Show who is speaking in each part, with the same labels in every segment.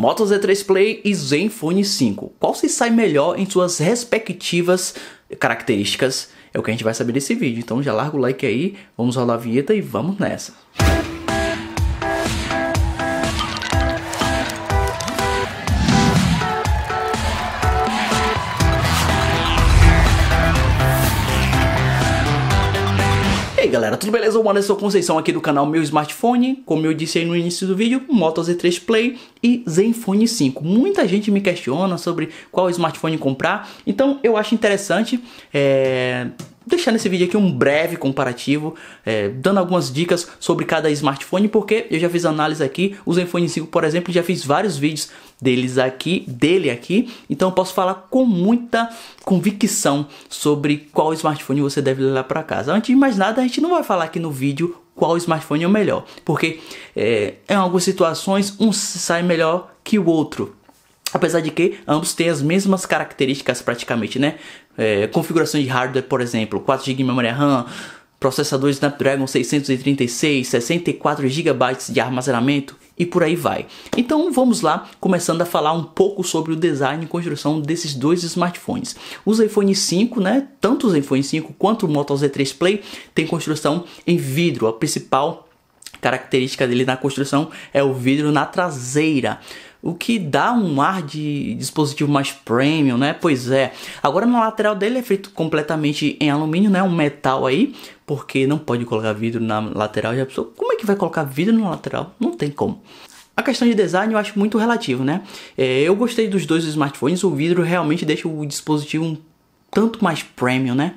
Speaker 1: Moto Z3 Play e Zenfone 5. Qual se sai melhor em suas respectivas características? É o que a gente vai saber nesse vídeo. Então já larga o like aí, vamos rolar a vinheta e vamos nessa. Música aí galera, tudo beleza? Mano, eu sou Conceição aqui do canal Meu Smartphone, como eu disse aí no início do vídeo, Moto Z3 Play e Zenfone 5. Muita gente me questiona sobre qual smartphone comprar, então eu acho interessante é, deixar nesse vídeo aqui um breve comparativo, é, dando algumas dicas sobre cada smartphone, porque eu já fiz análise aqui, o Zenfone 5, por exemplo, já fiz vários vídeos deles aqui, dele aqui, então eu posso falar com muita convicção sobre qual smartphone você deve levar para casa. Antes de mais nada, a gente não vai falar aqui no vídeo qual smartphone é o melhor, porque é, em algumas situações um sai melhor que o outro. Apesar de que ambos têm as mesmas características praticamente, né? é, configuração de hardware, por exemplo, 4 GB de memória RAM, processador Snapdragon 636, 64 GB de armazenamento e por aí vai. Então vamos lá, começando a falar um pouco sobre o design e construção desses dois smartphones. Os iPhone 5, né, tanto os iPhone 5 quanto o Moto Z3 Play, tem construção em vidro. A principal característica dele na construção é o vidro na traseira o que dá um ar de dispositivo mais premium, né? Pois é. Agora na lateral dele é feito completamente em alumínio, né? Um metal aí, porque não pode colocar vidro na lateral. Já pensou, como é que vai colocar vidro na lateral? Não tem como. A questão de design eu acho muito relativo, né? É, eu gostei dos dois smartphones, o vidro realmente deixa o dispositivo um tanto mais premium, né?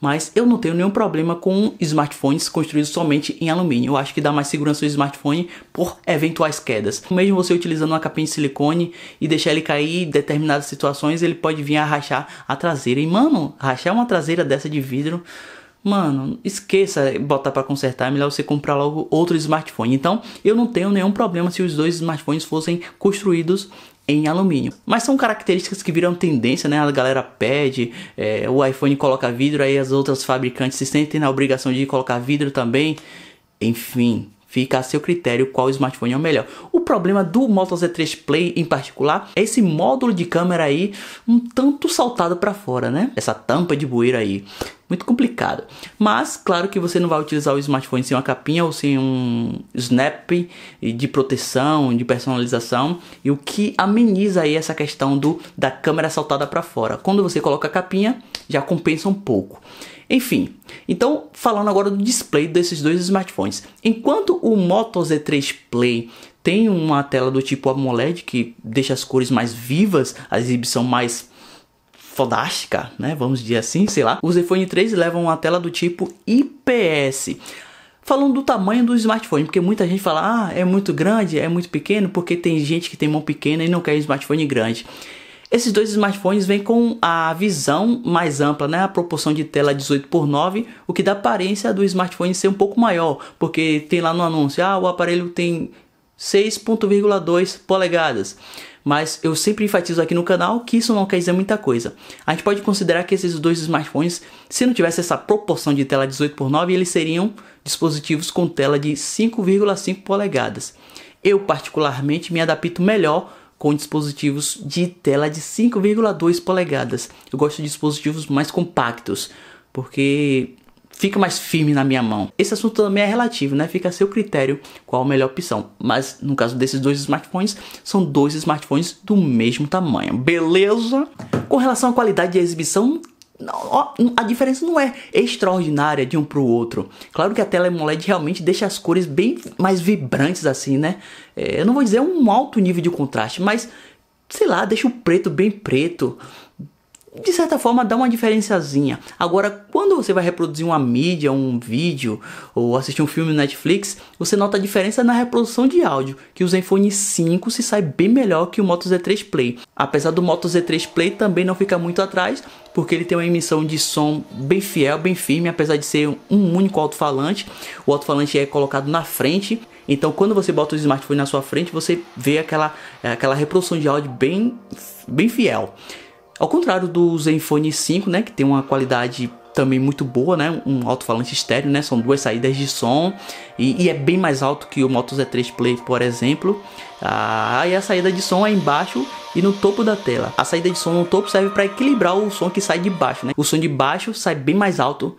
Speaker 1: mas eu não tenho nenhum problema com smartphones construídos somente em alumínio. Eu acho que dá mais segurança ao smartphone por eventuais quedas. Mesmo você utilizando uma capinha de silicone e deixar ele cair em determinadas situações, ele pode vir a rachar a traseira. E mano, rachar uma traseira dessa de vidro Mano, esqueça botar para consertar, é melhor você comprar logo outro smartphone. Então, eu não tenho nenhum problema se os dois smartphones fossem construídos em alumínio. Mas são características que viram tendência, né? A galera pede, é, o iPhone coloca vidro, aí as outras fabricantes se sentem na obrigação de colocar vidro também. Enfim, Fica a seu critério qual smartphone é o melhor. O problema do Moto Z3 Play em particular é esse módulo de câmera aí um tanto saltado para fora, né? Essa tampa de bueira aí. Muito complicado. Mas, claro que você não vai utilizar o smartphone sem uma capinha ou sem um snap de proteção, de personalização. E o que ameniza aí essa questão do, da câmera saltada para fora. Quando você coloca a capinha, já compensa um pouco. Enfim, então falando agora do display desses dois smartphones. Enquanto o Moto Z3 Play tem uma tela do tipo AMOLED que deixa as cores mais vivas, a exibição mais fodástica, né? Vamos dizer assim, sei lá. Os iPhone 3 levam uma tela do tipo IPS. Falando do tamanho do smartphone, porque muita gente fala: "Ah, é muito grande, é muito pequeno", porque tem gente que tem mão pequena e não quer um smartphone grande. Esses dois smartphones vêm com a visão mais ampla, né? a proporção de tela 18 por 9, o que dá aparência do smartphone ser um pouco maior, porque tem lá no anúncio, ah, o aparelho tem 6.2 polegadas. Mas eu sempre enfatizo aqui no canal que isso não quer dizer muita coisa. A gente pode considerar que esses dois smartphones, se não tivesse essa proporção de tela 18 por 9, eles seriam dispositivos com tela de 5,5 polegadas. Eu particularmente me adapto melhor com dispositivos de tela de 5,2 polegadas. Eu gosto de dispositivos mais compactos, porque fica mais firme na minha mão. Esse assunto também é relativo, né? Fica a seu critério qual a melhor opção. Mas no caso desses dois smartphones, são dois smartphones do mesmo tamanho, beleza? Com relação à qualidade de exibição, a diferença não é extraordinária de um para o outro. Claro que a tela AMOLED realmente deixa as cores bem mais vibrantes assim, né? É, eu não vou dizer um alto nível de contraste, mas sei lá, deixa o preto bem preto de certa forma dá uma diferenciazinha. Agora, quando você vai reproduzir uma mídia, um vídeo ou assistir um filme no Netflix, você nota a diferença na reprodução de áudio, que o Zenfone 5 se sai bem melhor que o Moto Z3 Play. Apesar do Moto Z3 Play também não ficar muito atrás, porque ele tem uma emissão de som bem fiel, bem firme, apesar de ser um único alto-falante. O alto-falante é colocado na frente, então quando você bota o smartphone na sua frente, você vê aquela, aquela reprodução de áudio bem, bem fiel. Ao contrário do Zenfone 5, né, que tem uma qualidade também muito boa, né? Um alto-falante estéreo, né? São duas saídas de som e, e, é bem mais alto que o Moto Z3 Play, por exemplo. Ah, e a saída de som é embaixo e no topo da tela. A saída de som no topo serve para equilibrar o som que sai de baixo, né? O som de baixo sai bem mais alto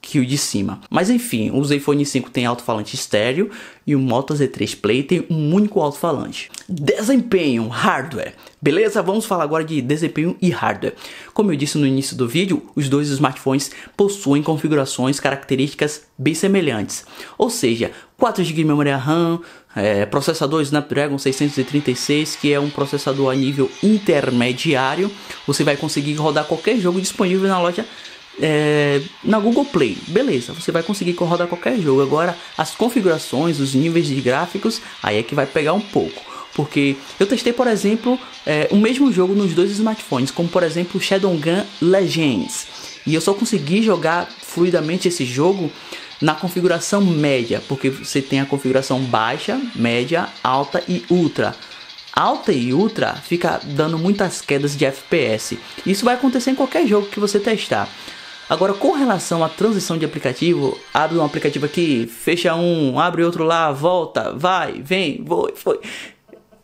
Speaker 1: que o de cima. Mas enfim, o iPhone 5 tem alto-falante estéreo e o Moto Z3 Play tem um único alto-falante. Desempenho, hardware. Beleza? Vamos falar agora de desempenho e hardware. Como eu disse no início do vídeo, os dois smartphones possuem configurações características bem semelhantes. Ou seja, 4 GB de memória RAM, é, processador Snapdragon 636, que é um processador a nível intermediário. Você vai conseguir rodar qualquer jogo disponível na loja é, na Google Play, beleza, você vai conseguir rodar qualquer jogo. Agora, as configurações, os níveis de gráficos, aí é que vai pegar um pouco. Porque eu testei, por exemplo, é, o mesmo jogo nos dois smartphones, como por exemplo Shadow Gun Legends. E eu só consegui jogar fluidamente esse jogo na configuração média, porque você tem a configuração baixa, média, alta e ultra alta e ultra fica dando muitas quedas de FPS. Isso vai acontecer em qualquer jogo que você testar. Agora, com relação à transição de aplicativo, abre um aplicativo aqui, fecha um, abre outro lá, volta, vai, vem, foi, foi.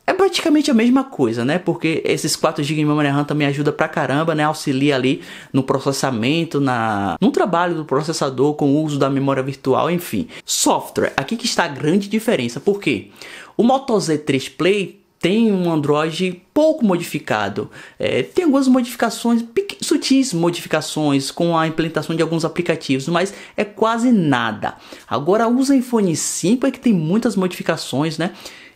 Speaker 1: É praticamente a mesma coisa, né? Porque esses 4 GB de memória RAM também ajuda pra caramba, né? Auxilia ali no processamento, na no trabalho do processador com o uso da memória virtual, enfim. Software, aqui que está a grande diferença, porque o Moto Z3 Play tem um Android pouco modificado. É, tem algumas modificações, sutis modificações com a implementação de alguns aplicativos, mas é quase nada. Agora o iPhone 5 é que tem muitas modificações, né?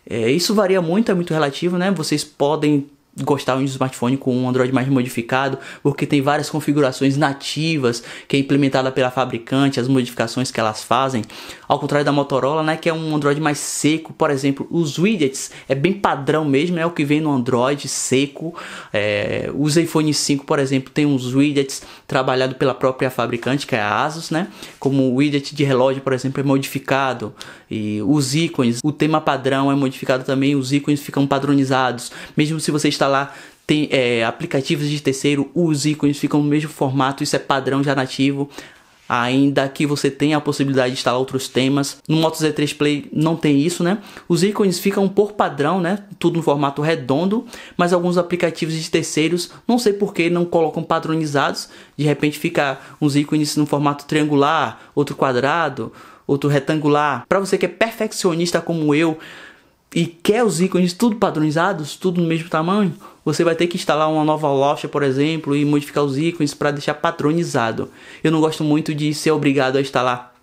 Speaker 1: É, isso varia muito, é muito relativo, né? Vocês podem gostavam de smartphone com um Android mais modificado, porque tem várias configurações nativas que é implementada pela fabricante, as modificações que elas fazem. Ao contrário da Motorola, né, que é um Android mais seco, por exemplo, os widgets é bem padrão mesmo, é o que vem no Android seco. É, os iPhone 5, por exemplo, tem uns widgets trabalhado pela própria fabricante, que é a ASUS, né? Como o widget de relógio, por exemplo, é modificado e os ícones, o tema padrão é modificado também, os ícones ficam padronizados, mesmo se você está instalar tem, é, aplicativos de terceiro, os ícones ficam no mesmo formato, isso é padrão já nativo. Ainda que você tenha a possibilidade de instalar outros temas. No Moto Z3 Play não tem isso, né? Os ícones ficam por padrão, né? Tudo no formato redondo, mas alguns aplicativos de terceiros, não sei por que não colocam padronizados. De repente fica uns ícones no formato triangular, outro quadrado, outro retangular. Para você que é perfeccionista como eu, e quer os ícones tudo padronizados, tudo no mesmo tamanho, você vai ter que instalar uma nova loja, por exemplo, e modificar os ícones para deixar padronizado. Eu não gosto muito de ser obrigado a instalar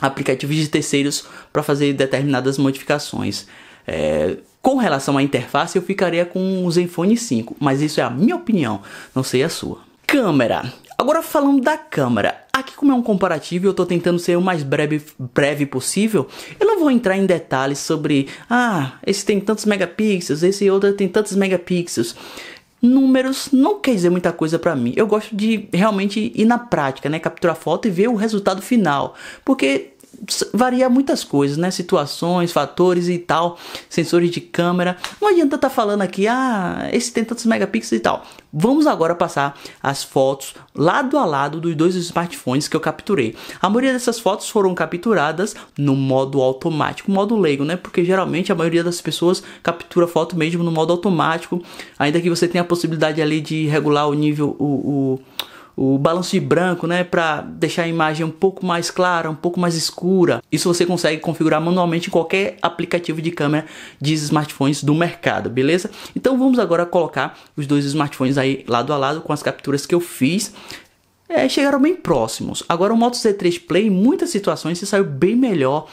Speaker 1: aplicativos de terceiros para fazer determinadas modificações. É, com relação à interface, eu ficaria com o Zenfone 5, mas isso é a minha opinião, não sei a sua. Câmera. Agora falando da câmera, aqui como é um comparativo, eu estou tentando ser o mais breve, breve possível, eu não vou entrar em detalhes sobre, ah, esse tem tantos megapixels, esse outro tem tantos megapixels. Números não quer dizer muita coisa para mim. Eu gosto de realmente ir na prática, né, capturar foto e ver o resultado final, porque varia muitas coisas, né? Situações, fatores e tal, sensores de câmera. Não adianta estar tá falando aqui, ah, esse tem tantos megapixels e tal. Vamos agora passar as fotos lado a lado dos dois smartphones que eu capturei. A maioria dessas fotos foram capturadas no modo automático, modo leigo, né? Porque geralmente a maioria das pessoas captura foto mesmo no modo automático, ainda que você tenha a possibilidade ali de regular o nível, o, o o balanço de branco, né, para deixar a imagem um pouco mais clara, um pouco mais escura. Isso você consegue configurar manualmente em qualquer aplicativo de câmera de smartphones do mercado, beleza? Então vamos agora colocar os dois smartphones aí lado a lado com as capturas que eu fiz. É, chegaram bem próximos. Agora o Moto Z3 Play em muitas situações se saiu bem melhor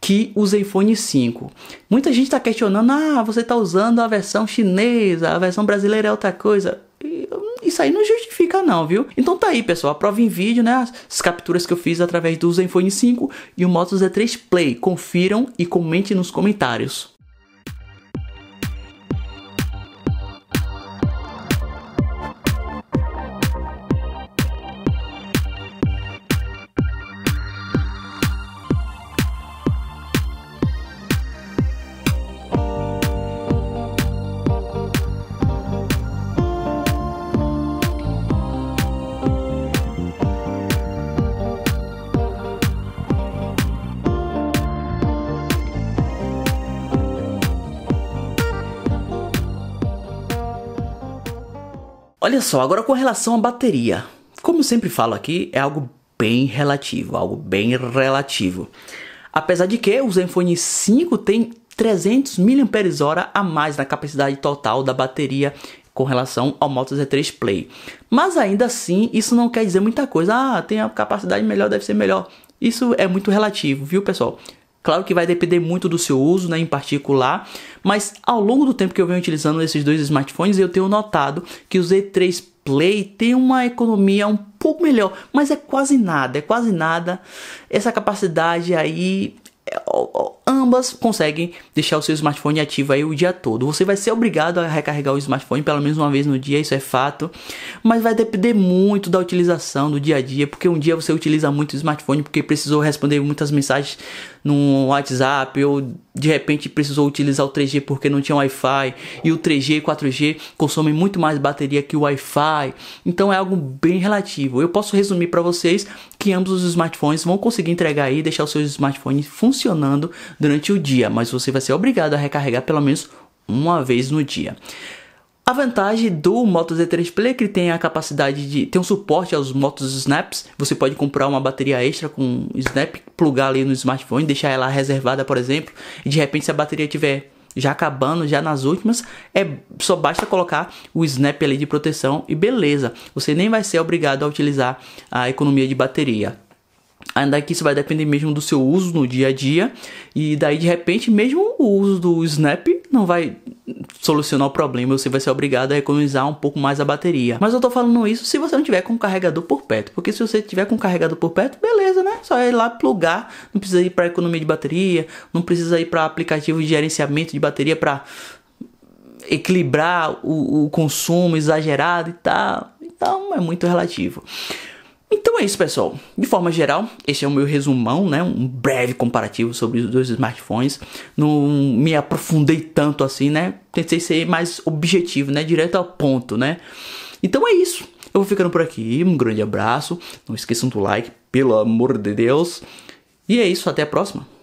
Speaker 1: que o Zenfone 5. Muita gente está questionando, ah, você está usando a versão chinesa, a versão brasileira é outra coisa. Eu isso aí não justifica não, viu? Então tá aí, pessoal. A prova em vídeo, né? As capturas que eu fiz através do Zenfone 5 e o Moto Z3 Play. Confiram e comentem nos comentários. Olha só, agora com relação à bateria. Como sempre falo aqui, é algo bem relativo, algo bem relativo. Apesar de que o Zenfone 5 tem 300 mAh a mais na capacidade total da bateria com relação ao Moto Z3 Play. Mas ainda assim, isso não quer dizer muita coisa. Ah, tem a capacidade melhor, deve ser melhor. Isso é muito relativo, viu, pessoal? Claro que vai depender muito do seu uso, né, em particular, mas ao longo do tempo que eu venho utilizando esses dois smartphones, eu tenho notado que o Z3 Play tem uma economia um pouco melhor, mas é quase nada, é quase nada. Essa capacidade aí é ambas conseguem deixar o seu smartphone ativo aí o dia todo. Você vai ser obrigado a recarregar o smartphone pelo menos uma vez no dia, isso é fato, mas vai depender muito da utilização do dia a dia, porque um dia você utiliza muito o smartphone porque precisou responder muitas mensagens no WhatsApp ou de repente precisou utilizar o 3G porque não tinha Wi-Fi e o 3G e 4G consomem muito mais bateria que o Wi-Fi. Então é algo bem relativo. Eu posso resumir para vocês que ambos os smartphones vão conseguir entregar aí deixar o seu smartphone funcionando funcionando durante o dia, mas você vai ser obrigado a recarregar pelo menos uma vez no dia. A vantagem do Moto Z3 Play é que tem a capacidade de ter um suporte aos motos snaps. Você pode comprar uma bateria extra com snap, plugar ali no smartphone, deixar ela reservada, por exemplo, e de repente se a bateria tiver já acabando, já nas últimas, é só basta colocar o snap ali de proteção e beleza. Você nem vai ser obrigado a utilizar a economia de bateria. Ainda que isso vai depender mesmo do seu uso no dia a dia. E daí, de repente, mesmo o uso do Snap não vai solucionar o problema. Você vai ser obrigado a economizar um pouco mais a bateria. Mas eu tô falando isso se você não tiver com o carregador por perto. Porque se você tiver com o carregador por perto, beleza, né? Só é ir lá plugar. Não precisa ir para economia de bateria. Não precisa ir para aplicativo de gerenciamento de bateria para equilibrar o, o consumo exagerado e tal. Então é muito relativo. Então é isso, pessoal. De forma geral, esse é o meu resumão, né? Um breve comparativo sobre os dois smartphones. Não me aprofundei tanto assim, né? Tentei ser mais objetivo, né? Direto ao ponto, né? Então é isso. Eu vou ficando por aqui. Um grande abraço. Não esqueçam do like, pelo amor de Deus. E é isso, até a próxima.